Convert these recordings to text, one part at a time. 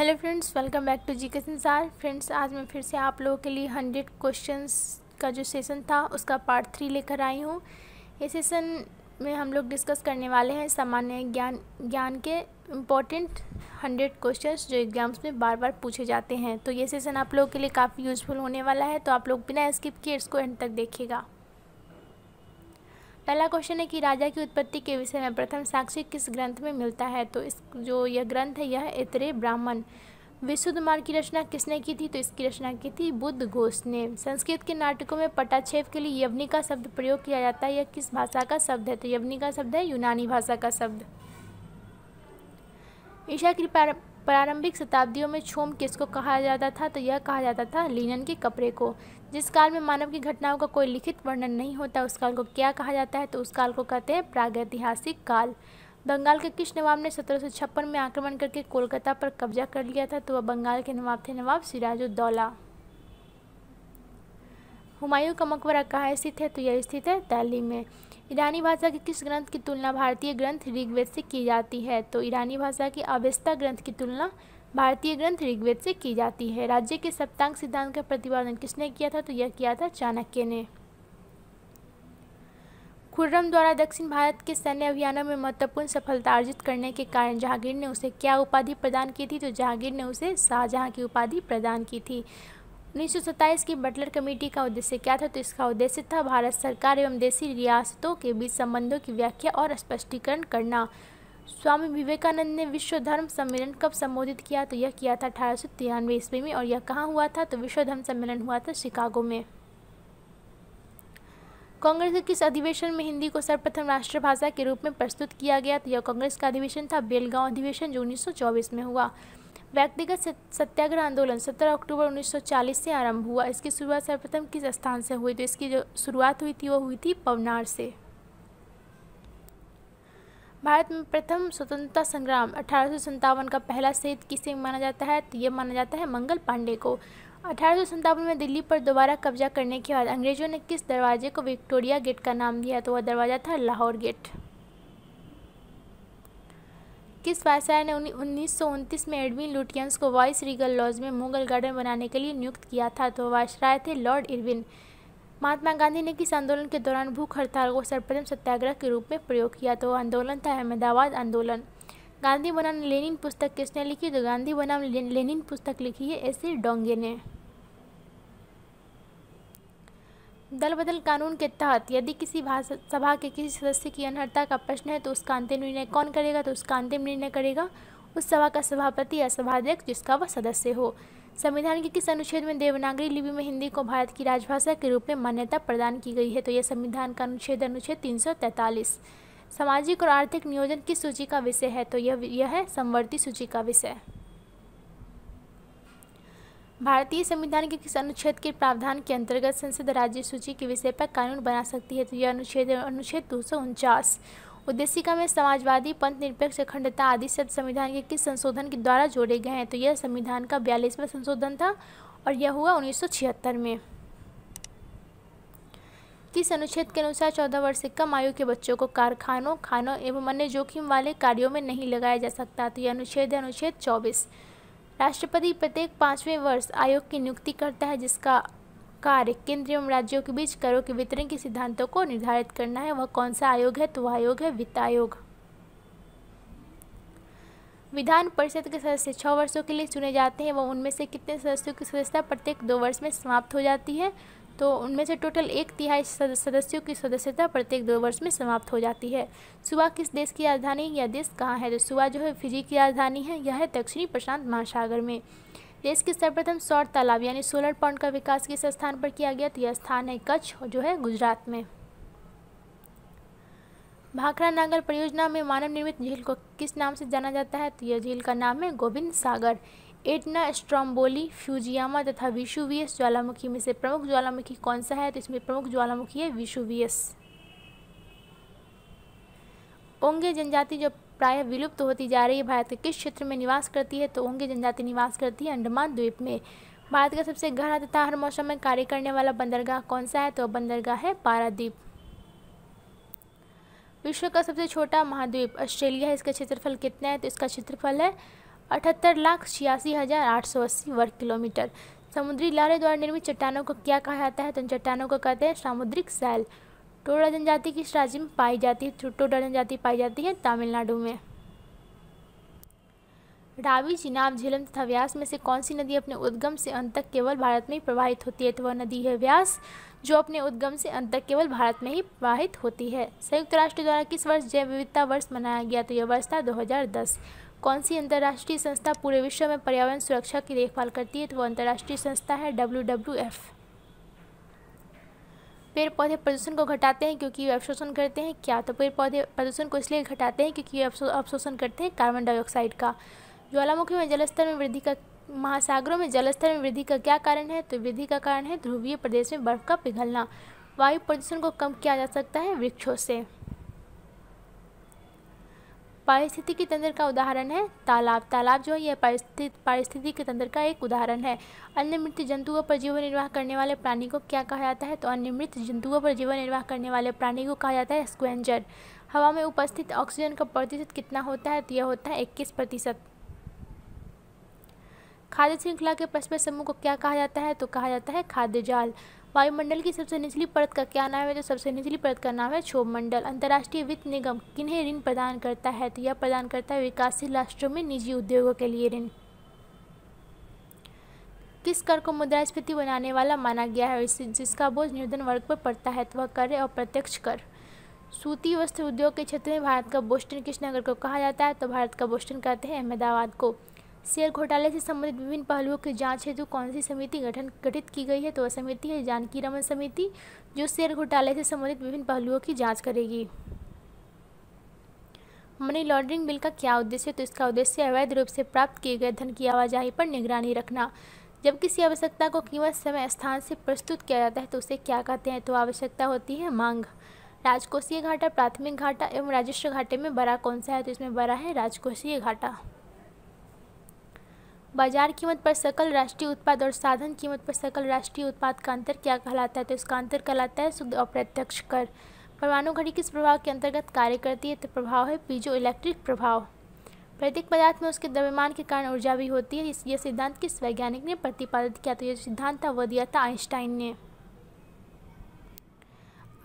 hello friends welcome back to G K संसार friends आज मैं फिर से आप लोगों के लिए हंड्रेड क्वेश्चंस का जो सेशन था उसका पार्ट थ्री लेकर आई हूँ ये सेशन में हम लोग डिस्कस करने वाले हैं सामान्य ज्ञान ज्ञान के इम्पॉर्टेंट हंड्रेड क्वेश्चंस जो एग्ज़ाम्स में बार बार पूछे जाते हैं तो ये सेशन आप लोगों के लिए काफ़ी यूज़फुल होने वाला है तो आप लोग बिना स्किप किए इसको एंड तक देखिएगा पहला क्वेश्चन है कि राजा की उत्पत्ति के विषय में प्रथम साक्षी किस ग्रंथ में मिलता है तो इस जो यह ग्रंथ है यह इतरे ब्राह्मण विशुद्ध मार्ग की रचना किसने की थी तो इसकी रचना की थी बुद्ध घोष ने संस्कृत के नाटकों में पटाक्षेप के लिए यवनी का शब्द प्रयोग किया जाता है यह किस भाषा का शब्द है तो यवनी का शब्द है यूनानी भाषा का शब्द ईशा कृपा प्रारंभिक शताब्दियों में छोम किसको कहा जाता था तो यह कहा जाता था लिनन के कपड़े को जिस काल में मानव की घटनाओं का कोई लिखित वर्णन नहीं होता उस काल को क्या कहा जाता है तो उस काल को कहते हैं प्रागैतिहासिक काल बंगाल के किस नवाब ने सत्रह में आक्रमण करके कोलकाता पर कब्जा कर लिया था तो वह बंगाल के नवाब थे नवाब सिराजुद्दौला हुमायूं का मकबरा कहाँ स्थित है तो यह स्थित है दिल्ली में ईरानी भाषा के किस ग्रंथ की तुलना भारतीय ग्रंथ ऋग्वेद से की जाती है तो ईरानी भाषा के अवेस्ता ग्रंथ की तुलना भारतीय ग्रंथ ऋग्वेद से की जाती है राज्य के सप्तांग सिद्धांत का प्रतिपादन किसने किया था तो यह किया था चाणक्य ने खुर्रम द्वारा दक्षिण भारत के सैन्य अभियानों में महत्वपूर्ण सफलता अर्जित करने के कारण जहांगीर ने उसे क्या उपाधि प्रदान की थी तो जहांगीर ने उसे शाहजहां की उपाधि प्रदान की थी 1927 की बटलर कमेटी का उद्देश्य क्या था तो इसका उद्देश्य था भारत सरकार एवं देसी रियासतों के बीच संबंधों की व्याख्या और स्पष्टीकरण करना स्वामी विवेकानंद ने विश्व धर्म सम्मेलन कब संबोधित किया तो यह किया था अठारह सौ तिरानवे ईस्वी में और यह कहाँ हुआ था तो विश्व धर्म सम्मेलन हुआ था शिकागो में कांग्रेस के किस अधिवेशन में हिंदी को सर्वप्रथम राष्ट्रभाषा के रूप में प्रस्तुत किया गया तो यह कांग्रेस का अधिवेशन था बेलगांव अधिवेशन जो 1924 में हुआ व्यक्तिगत सत्याग्रह आंदोलन 17 अक्टूबर 1940 से आरंभ हुआ इसकी शुरुआत सर्वप्रथम किस स्थान से हुई तो इसकी जो शुरुआत हुई थी वो हुई थी पवनार से भारत में प्रथम स्वतंत्रता संग्राम अठारह का पहला शहीद किसे माना जाता है तो ये माना जाता है मंगल पांडे को अठारह में दिल्ली पर दोबारा कब्जा करने के बाद अंग्रेजों ने किस दरवाजे को विक्टोरिया गेट का नाम दिया तो वह दरवाज़ा था लाहौर गेट किस बादशाह ने उन्नीस में एडविन लुटियंस को वॉइस रीगल लॉज में मुगल गार्डन बनाने के लिए नियुक्त किया था तो वायसराय थे लॉर्ड इरविन महात्मा गांधी ने किस आंदोलन के दौरान भूख हड़ताल को सर्वप्रथम सत्याग्रह के रूप में प्रयोग किया तो आंदोलन था अहमदाबाद आंदोलन गांधी बनाम लेनिन पुस्तक किसने लिखी तो गांधी बनाम लेनिन पुस्तक लिखी है ऐसे डोंगे ने दल बदल कानून के तहत यदि किसी सभा के किसी सदस्य की अनहरता का प्रश्न है तो उसका अंतिम निर्णय कौन करेगा तो उसका अंतिम निर्णय करेगा उस सभा का सभापति या सभाध्यक्ष जिसका वह सदस्य हो संविधान के किस अनुच्छेद में देवनागरी लिपि में हिंदी को भारत की राजभाषा के रूप में मान्यता प्रदान की गई है तो यह संविधान का अनुच्छेद अनुच्छेद तीन सामाजिक और आर्थिक नियोजन किस सूची का विषय है तो यह यह है संवर्ती सूची का विषय भारतीय संविधान के किस अनुच्छेद के प्रावधान के अंतर्गत संसद राज्य सूची के विषय पर कानून बना सकती है तो यह अनुच्छेद अनुच्छेद दो सौ उनचास उद्देशिका में समाजवादी पंथ निरपेक्ष अखंडता आदि शब्द संविधान के किस संशोधन के द्वारा जोड़े गए हैं तो यह संविधान का बयालीसवा संशोधन था और यह हुआ उन्नीस में किस अनुच्छेद के अनुसार चौदह वर्ष से कम आयु के बच्चों को कारखानों खानों एवं अन्य जोखिम वाले कार्यों में नहीं लगाया जा सकता तो यह अनुच्छेद अनुच्छेद चौबीस राष्ट्रपति प्रत्येक पाँचवें वर्ष आयोग की नियुक्ति करता है जिसका कार्य केंद्र एवं राज्यों के बीच करों के वितरण के सिद्धांतों को निर्धारित करना है वह कौन सा आयोग है तो वह आयोग है वित्त आयोग विधान परिषद के सदस्य छः वर्षों के लिए चुने जाते हैं वह उनमें से कितने सदस्यों की सदस्यता प्रत्येक दो वर्ष में समाप्त हो जाती है तो उनमें से टोटल एक तिहाई सदस्यों की सदस्यता प्रत्येक दो वर्ष में समाप्त हो जाती है सुबह किस देश की राजधानी या देश कहाँ है तो सुबह जो है फिजी की राजधानी है यह है दक्षिणी प्रशांत महासागर में देश के सर्वप्रथम सौर तालाब यानी सोलर पॉइंट का विकास किस स्थान पर किया गया तो यह स्थान है कच्छ जो है गुजरात में भाखरा नांगल परियोजना में मानव निर्मित झील को किस नाम से जाना जाता है तो यह झील का नाम है Govind Sagar Etna Stromboli Fujiyama तथा विशुवियस ज्वालामुखी में से प्रमुख ज्वालामुखी कौन सा है तो इसमें प्रमुख ज्वालामुखी है विशुवियस ओंगे जनजाति जो प्रायः विलुप्त होती जा रही है भारत के किस क्षेत्र में निवास करती है तो ओंगे जनजाति निवास करती है अंडमान द्वीप में भारत का सबसे गहरा तथा हर मौसम में कार्य करने वाला बंदरगाह कौन सा है तो बंदरगाह है पारादीप विश्व का सबसे छोटा महाद्वीप ऑस्ट्रेलिया है इसका क्षेत्रफल कितना है तो इसका क्षेत्रफल है अठहत्तर लाख छियासी हज़ार आठ सौ अस्सी वर्ग किलोमीटर समुद्री लहरें द्वारा निर्मित चट्टानों को क्या कहा जाता है तो चट्टानों को कहते हैं सामुद्रिक सैल टोडा जनजाति किस राज्य में पाई जाती है तो टोडा जनजाति पाई जाती है तमिलनाडु में रावी चिनाब झेलम तथा व्यास में से कौन सी नदी अपने उद्गम से अंत तक केवल भारत में ही प्रवाहित होती है तो वह नदी है व्यास जो अपने उद्गम से अंत तक केवल भारत में ही प्रवाहित होती है संयुक्त राष्ट्र द्वारा किस वर्ष जैव विविधता वर्ष मनाया गया तो यह वर्ष था 2010 कौन सी अंतर्राष्ट्रीय संस्था पूरे विश्व में पर्यावरण सुरक्षा की देखभाल करती है तो वो अंतर्राष्ट्रीय संस्था है डब्ल्यू डब्ल्यू एफ़ पेड़ पौधे प्रदूषण को घटाते हैं क्योंकि वे अवशोषण करते हैं क्या तो पेड़ पौधे प्रदूषण को इसलिए घटाते हैं क्योंकि वे अवशोषण करते हैं कार्बन डाइऑक्साइड का ज्वालामुखी में जलस्तर में वृद्धि का महासागरों में जलस्तर में वृद्धि का क्या कारण है तो वृद्धि का कारण है ध्रुवीय प्रदेश में बर्फ का पिघलना वायु प्रदूषण को कम किया जा सकता है वृक्षों से पारिस्थितिकी तंत्र का उदाहरण है तालाब तालाब जो है यह पारिस्थित पारिस्थितिकी तंत्र का एक उदाहरण है अन्य मृत जंतुओं पर जीवन निर्वाह करने वाले प्राणी को क्या कहा जाता है तो अन्य मृत जंतुओं पर जीवन निर्वाह करने वाले प्राणी को कहा जाता है स्क्वेंजर हवा में उपस्थित ऑक्सीजन का प्रतिशत कितना होता है तो यह होता है इक्कीस प्रतिशत खाद्य श्रृंखला के परस्पर समूह को क्या कहा जाता है तो कहा जाता है खाद्य जाल वायुमंडल की सबसे निचली परत का क्या नाम है तो सबसे निचली परत का नाम है क्षोभमंडल अंतर्राष्ट्रीय वित्त निगम किन्हें ऋण प्रदान करता है तो यह प्रदान करता है विकासशील राष्ट्रों में निजी उद्योगों के लिए ऋण किस कर को मुद्रास्फीति बनाने वाला माना गया है जिसका बोझ निर्धन वर्ग पर पड़ता है तो वह कर और प्रत्यक्ष कर सूती वस्त्र उद्योग के क्षेत्र में भारत का बोस्टन किस नगर को कहा जाता है तो भारत का बोस्टन कहते हैं अहमदाबाद को शेयर घोटाले से संबंधित विभिन्न पहलुओं की जांच हेतु कौन सी समिति गठन गठित की गई है तो वह समिति है जानकी रमन समिति जो शेयर घोटाले से संबंधित विभिन्न पहलुओं की जांच करेगी मनी लॉन्ड्रिंग बिल का क्या उद्देश्य है तो इसका उद्देश्य अवैध रूप से प्राप्त किए गए धन की आवाजाही पर निगरानी रखना जब किसी आवश्यकता को कीमत समय स्थान से प्रस्तुत किया जाता है तो उसे क्या कहते हैं तो आवश्यकता होती है मांग राजकोषीय घाटा प्राथमिक घाटा एवं राजस्व घाटे में बड़ा कौन सा है तो इसमें बड़ा है राजकोषीय घाटा बाजार कीमत पर सकल राष्ट्रीय उत्पाद और साधन कीमत पर सकल राष्ट्रीय उत्पाद का अंतर क्या कहलाता है तो इसका अंतर कहलाता है शुद्ध अप्रत्यक्ष कर परमाणु घड़ी किस प्रभाव के अंतर्गत कार्य करती है तो प्रभाव है पीजो इलेक्ट्रिक प्रभाव प्रत्येक पदार्थ में उसके द्रव्यमान के कारण ऊर्जा भी होती है यह सिद्धांत किस वैज्ञानिक ने प्रतिपादित किया तो यह सिद्धांत था वह दिया था आइंस्टाइन ने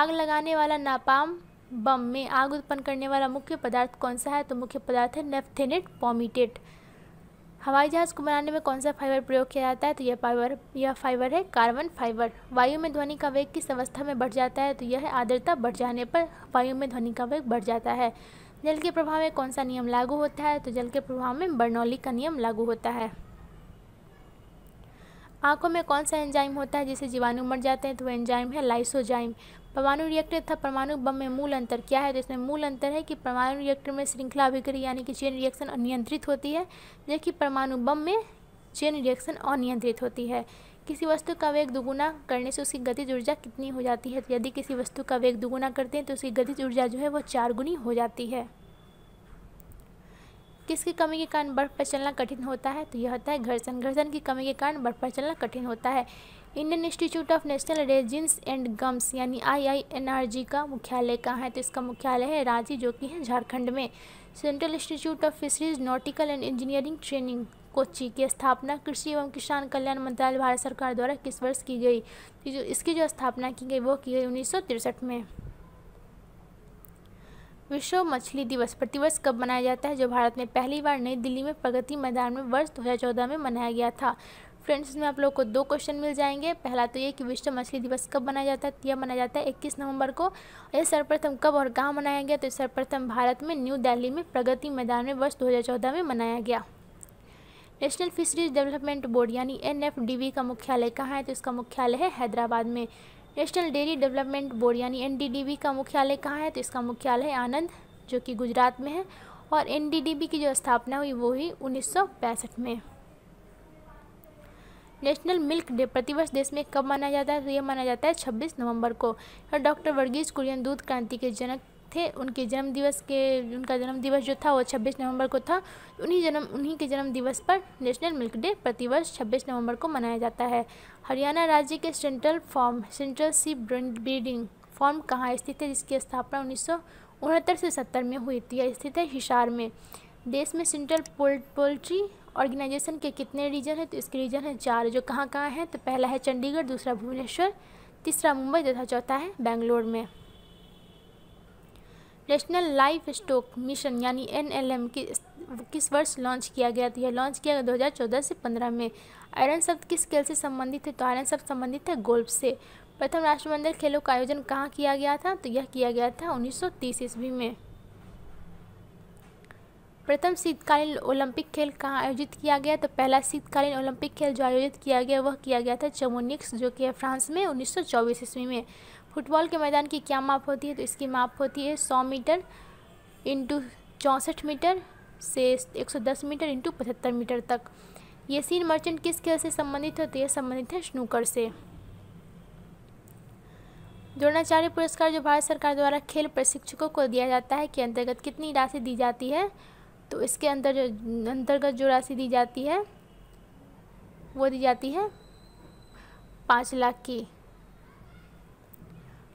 आग लगाने वाला नापाम बम में आग उत्पन्न करने वाला मुख्य पदार्थ कौन सा है तो मुख्य पदार्थ है नेफ्थेनेट पॉमिटेट हवाई जहाज़ को बनाने में कौन सा फाइबर प्रयोग किया जाता है तो यह फाइबर यह फाइबर है कार्बन फाइबर वायु में ध्वनि का वेग किस अवस्था में बढ़ जाता है तो यह आर्द्रता बढ़ जाने पर वायु में ध्वनि का वेग बढ़ जाता है जल के प्रभाव में कौन सा नियम लागू होता है तो जल के प्रभाव में बर्नौली का नियम लागू होता है आँखों में कौन सा एंजाइम होता है जिसे जीवाणु मर जाते हैं तो वह एंजाइम है लाइसोजाइम परमाणु रिएक्टर तथा परमाणु बम में मूल अंतर क्या है तो इसमें मूल अंतर है कि परमाणु रिएक्टर में श्रृंखला अभिक्रिया यानी कि चेन रिएक्शन अनियंत्रित होती है जबकि परमाणु बम में चेन रिएक्शन अनियंत्रित होती है किसी वस्तु का वेग दुगुना करने से उसकी गतिज ऊर्जा कितनी हो जाती है तो यदि किसी वस्तु का वेग दुगुना करते हैं तो उसकी गतिज ऊर्जा जो है वो चार गुनी हो जाती है किसकी कमी के कारण बर्फ पर चलना कठिन होता है तो यह होता है घर्षण घर्षण की कमी के कारण बर्फ पर चलना कठिन होता है Indian Institute of National resins and gums यानी आईआईएनआरजी का मुख्यालय कहाँ है तो इसका मुख्यालय है रांची जो कि है झारखंड में Central Institute of Fisheries Nautical and Engineering Training Kochi की स्थापना कृषि एवं किसान कल्याण मंत्रालय भारत सरकार द्वारा किस वर्ष की गई तो जो इसकी जो स्थापना की गई वो की गई उन्नीस में विश्व मछली दिवस प्रतिवर्ष कब मनाया जाता है जो भारत में पहली बार नई दिल्ली में प्रगति मैदान में वर्ष 2014 में मनाया गया था फ्रेंड्स इसमें आप लोग को दो क्वेश्चन मिल जाएंगे पहला तो ये कि विश्व मछली दिवस कब मनाया जाता है यह मनाया जाता है इक्कीस नवंबर को यह सर्वप्रथम कब और कहाँ मनाया गया तो सर्वप्रथम भारत में न्यू दिल्ली में प्रगति मैदान में वर्ष दो में मनाया गया नेशनल फिशरीज डेवलपमेंट बोर्ड यानी एन का मुख्यालय कहाँ है तो इसका मुख्यालय है हैदराबाद में नेशनल डेयरी डेवलपमेंट बोर्ड यानी एन का मुख्यालय कहाँ है तो इसका मुख्यालय है आनंद जो कि गुजरात में है और एन की जो स्थापना हुई वो हुई उन्नीस में नेशनल मिल्क डे प्रतिवर्ष देश में कब माना जाता है तो यह माना जाता है 26 नवंबर को डॉक्टर वर्गीज कुरियन दूध क्रांति के जनक थे उनके जन्म दिवस के उनका जन्म दिवस जो था वो 26 नवंबर को था उन्हीं जन्म उन्हीं के जन्म दिवस पर नेशनल मिल्क डे प्रतिवर्ष 26 नवंबर को मनाया जाता है हरियाणा राज्य के central farm central sheep breeding farm कहाँ स्थित है जिसकी स्थापना उन्नीस से सत्तर में हुई थी यह स्थित है हिसार में देश में सेंट्रल पोल्ट्री ऑर्गेनाइजेशन के कितने रीजन हैं तो इसके रीजन हैं चार जो कहाँ कहाँ हैं तो पहला है चंडीगढ़ दूसरा भुवनेश्वर तीसरा मुंबई तथा चौथा है बेंगलोर में नेशनल लाइफ स्टॉक मिशन यानी एन एल एम किस वर्ष लॉन्च किया गया तो यह लॉन्च किया गया दो हज़ार चौदह से पंद्रह में आयरन शब्द किस खेल से संबंधित है तो आयरन शब्द संबंधित है गोल्फ से प्रथम राष्ट्रमंडल खेलों का आयोजन कहाँ किया गया था तो यह किया गया था उन्नीस तीस ईस्वी में प्रथम शीतकालीन ओलंपिक खेल कहाँ आयोजित किया गया तो पहला शीतकालीन ओलंपिक खेल जो आयोजित किया गया वह किया गया था चमोनिक्स जो कि है फ्रांस में उन्नीस सौ ईस्वी में फुटबॉल के मैदान की क्या माप होती है तो इसकी माप होती है सौ मीटर इंटू चौंसठ मीटर से 110 मीटर इंटू पचहत्तर मीटर तक ये सीन मर्चेंट किस खेल से संबंधित होती है संबंधित है स्नूकर से द्रोणाचार्य पुरस्कार जो भारत सरकार द्वारा खेल प्रशिक्षकों को दिया जाता है के अंतर्गत कितनी राशि दी जाती है तो इसके अंदर जो अंतर्गत जो राशि दी जाती है वो दी जाती है पाँच लाख की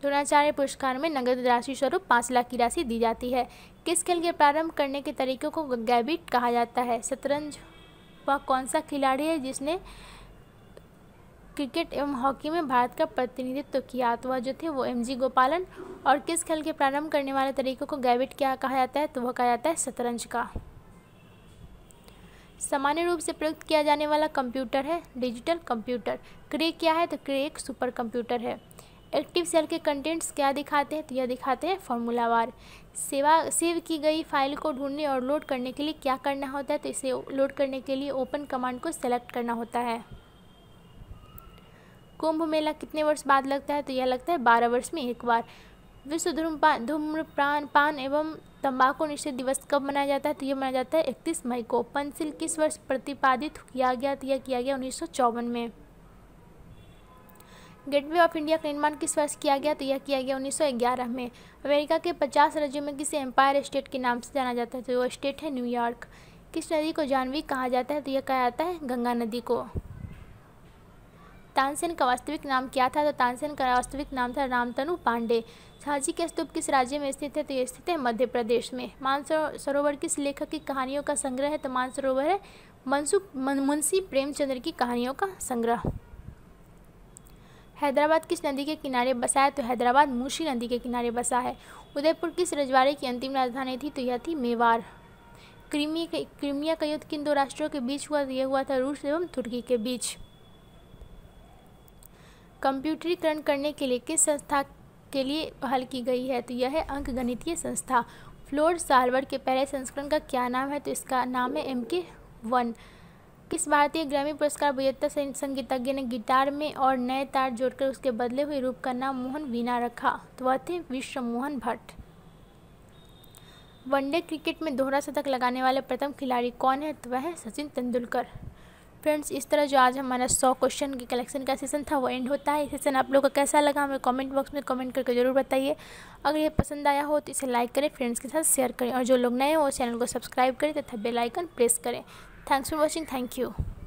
द्रोणाचार्य पुरस्कार में नगद राशि स्वरूप पाँच लाख की राशि दी जाती है किस खेल के प्रारंभ करने के तरीकों को गैबिट कहा जाता है शतरंज वह कौन सा खिलाड़ी है जिसने क्रिकेट एवं हॉकी में भारत का प्रतिनिधित्व किया तो वह जो थे वो एम जी गोपालन और किस खेल के प्रारंभ करने वाले तरीकों को गैबिट क्या कहा जाता है तो वह कहा जाता है शतरंज का सामान्य रूप से प्रयुक्त किया जाने वाला कंप्यूटर है डिजिटल कंप्यूटर क्रे क्या है तो क्रे एक सुपर कंप्यूटर है एक्टिव सेल के कंटेंट्स क्या दिखाते हैं तो यह दिखाते हैं फॉर्मूलावार सेवा सेव की गई फाइल को ढूंढने और लोड करने के लिए क्या करना होता है तो इसे लोड करने के लिए ओपन कमांड को सेलेक्ट करना होता है कुंभ मेला कितने वर्ष बाद लगता है तो यह लगता है बारह वर्ष में एक बार विश्व धूम्रपान धूम्रपान पान एवं तंबाकू निषेध दिवस कब मनाया जाता है तो यह मनाया जाता है इकतीस मई को पंसिल किस वर्ष प्रतिपादित किया गया तो यह किया गया उन्नीस में गेटवे ऑफ इंडिया का निर्माण किस वर्ष किया गया तो यह किया गया 1911 में अमेरिका के 50 राज्यों में किसी एम्पायर स्टेट के नाम से जाना जाता है तो वह स्टेट है न्यूयॉर्क किस नदी को जानवी कहा जाता है तो यह कहा जाता है गंगा नदी को तानसेन का वास्तविक नाम क्या था तो तानसेन का वास्तविक नाम था रामतनु पांडे झांसी के स्तूप किस राज्य में स्थित है तो ये स्थित है मध्य प्रदेश में मानसरोवर किस लेखक की कहानियों का संग्रह है तो मानसरोवर है मन, मुंशी प्रेमचंद्र की कहानियों का संग्रह हैदराबाद किस नदी के किनारे बसा है तो हैदराबाद मूशी नदी के किनारे बसा है उदयपुर किस रजवाड़े की अंतिम राजधानी थी तो यह थी मेवार क्रीमिया का युद्ध किन दो राष्ट्रों के बीच हुआ तो यह हुआ था रूस एवं तुर्की के बीच कंप्यूटरीकरण करने के लिए किस संस्था के लिए पहल की गई है तो यह है अंक गणितीय संस्था फ्लोर सालवर के पहले संस्करण का क्या नाम है तो इसका नाम है एम के वन किस भारतीय ग्रामी पुरस्कार विजेता संगीतज्ञ ने गिटार में और नए तार जोड़कर उसके बदले हुए रूप का नाम मोहन वीणा रखा तो वह थे विश्व मोहन भट्ट वनडे क्रिकेट में दोहरा शतक लगाने वाले प्रथम खिलाड़ी कौन है तो वह सचिन तेंदुलकर फ्रेंड्स इस तरह जो आज हमारा सौ क्वेश्चन के कलेक्शन का सेशन था वो एंड होता है सेशन आप लोगों का कैसा लगा हमें कमेंट बॉक्स में कमेंट करके जरूर बताइए अगर ये पसंद आया हो तो इसे लाइक करें फ्रेंड्स के साथ शेयर करें और जो लोग नए हो चैनल को सब्सक्राइब करें तथा बेलाइकन प्रेस करें thanks for watching thank you